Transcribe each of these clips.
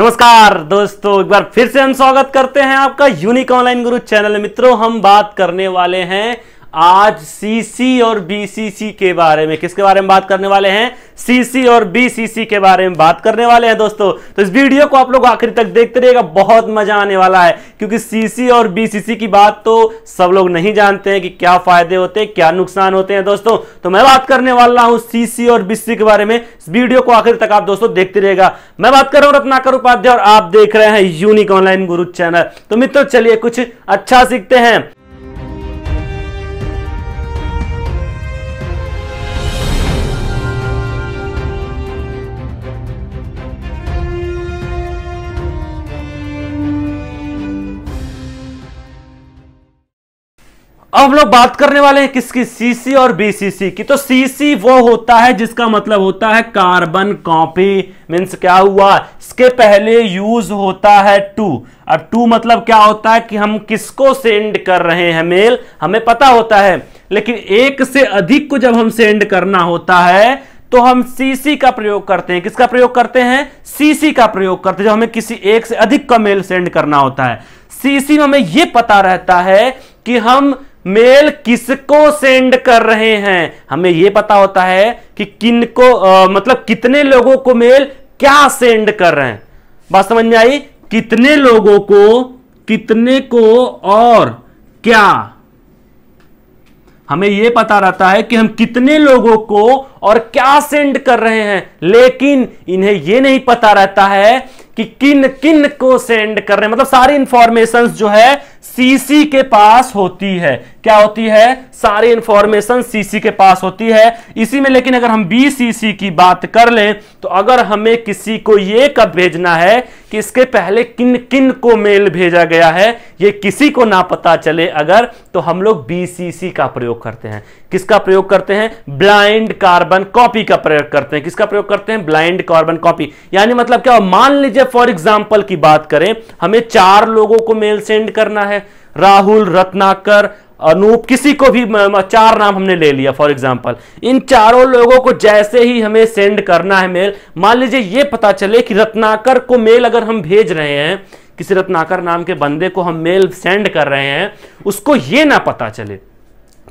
नमस्कार दोस्तों एक बार फिर से हम स्वागत करते हैं आपका यूनिक ऑनलाइन गुरु चैनल मित्रों हम बात करने वाले हैं आज सीसी और बीसीसी के बारे में किसके बारे में बात करने वाले हैं सीसी और बीसीसी के बारे में बात करने वाले हैं दोस्तों तो इस वीडियो को आप लोग आखिर तक देखते रहिएगा बहुत मजा आने वाला है क्योंकि सीसी और बीसीसी की बात तो सब लोग नहीं जानते हैं कि क्या फायदे होते हैं क्या नुकसान होते हैं दोस्तों तो मैं बात करने वाला हूं सीसी और बीसी के बारे में इस वीडियो को आखिर तक आप दोस्तों देखते रहेगा मैं बात कर रहा हूं रत्नाकर उपाध्याय और आप देख रहे हैं यूनिक ऑनलाइन गुरु चैनल तो मित्रों चलिए कुछ अच्छा सीखते हैं अब हम लोग बात करने वाले हैं किसकी सीसी और बीसीसी की तो सीसी वो होता है जिसका मतलब होता है कार्बन कॉपी मीन्स क्या हुआ इसके पहले यूज होता है टू अब टू मतलब क्या होता है कि हम किसको सेंड कर रहे हैं मेल हमें पता होता है लेकिन एक से अधिक को जब हम सेंड करना होता है तो हम सीसी का प्रयोग करते हैं किसका प्रयोग करते हैं सीसी का प्रयोग करते हैं जब हमें किसी एक से अधिक का मेल सेंड करना होता है सीसी में हमें यह पता रहता है कि हम मेल किसको सेंड कर रहे हैं हमें यह पता होता है कि किनको आ, मतलब कितने लोगों को मेल क्या सेंड कर रहे हैं बात समझ में आई कितने लोगों को कितने को और क्या हमें यह पता रहता है कि हम कितने लोगों को और क्या सेंड कर रहे हैं लेकिन इन्हें यह नहीं पता रहता है कि किन किन को सेंड कर रहे हैं मतलब सारी इंफॉर्मेशन जो है सीसी के पास होती है क्या होती है सारी इंफॉर्मेशन सीसी के पास होती है इसी में लेकिन अगर हम बीसीसी की बात कर लें तो अगर हमें किसी को ये कब भेजना है कि इसके पहले किन किन को मेल भेजा गया है ये किसी को ना पता चले अगर तो हम लोग बीसीसी का प्रयोग करते हैं किसका प्रयोग करते हैं ब्लाइंड कार्बन कॉपी का प्रयोग करते हैं किसका प्रयोग करते हैं ब्लाइंड कार्बन कॉपी यानी मतलब क्या मान लीजिए फॉर एग्जाम्पल की बात करें हमें चार लोगों को मेल सेंड करना है है राहुल रत्नाकर अनूप किसी को भी चार नाम हमने ले लिया फॉर एग्जाम्पल इन चारों लोगों को जैसे ही हमें सेंड करना है मेल मान लीजिए ये पता चले कि रत्नाकर को मेल अगर हम भेज रहे हैं किसी रत्नाकर नाम के बंदे को हम मेल सेंड कर रहे हैं उसको ये ना पता चले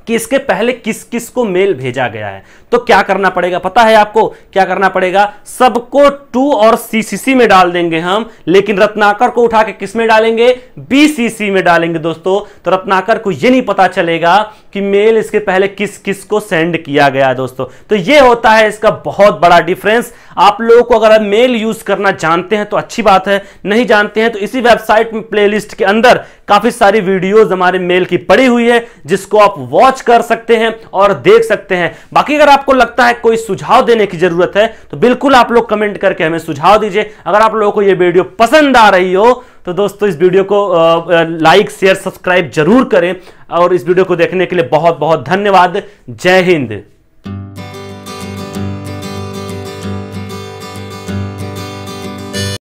कि इसके पहले किस किस को मेल भेजा गया है तो क्या करना पड़ेगा पता है आपको क्या करना पड़ेगा सबको टू और सीसीसी में डाल देंगे हम लेकिन रत्नाकर को उठा के किस में डालेंगे बीसीसी में डालेंगे दोस्तों तो रत्नाकर को यह नहीं पता चलेगा कि मेल इसके पहले किस किस को सेंड किया गया दोस्तों तो यह होता है इसका बहुत बड़ा डिफरेंस आप लोगों को अगर मेल यूज करना जानते हैं तो अच्छी बात है नहीं जानते हैं तो इसी वेबसाइट में प्लेलिस्ट के अंदर काफी सारी वीडियोज हमारे मेल की पड़ी हुई है जिसको आप वॉच कर सकते हैं और देख सकते हैं बाकी अगर आपको लगता है कोई सुझाव देने की जरूरत है तो बिल्कुल आप लोग कमेंट करके हमें सुझाव दीजिए अगर आप लोगों को यह वीडियो पसंद आ रही हो तो दोस्तों इस वीडियो को लाइक शेयर सब्सक्राइब जरूर करें और इस वीडियो को देखने के लिए बहुत बहुत धन्यवाद जय हिंद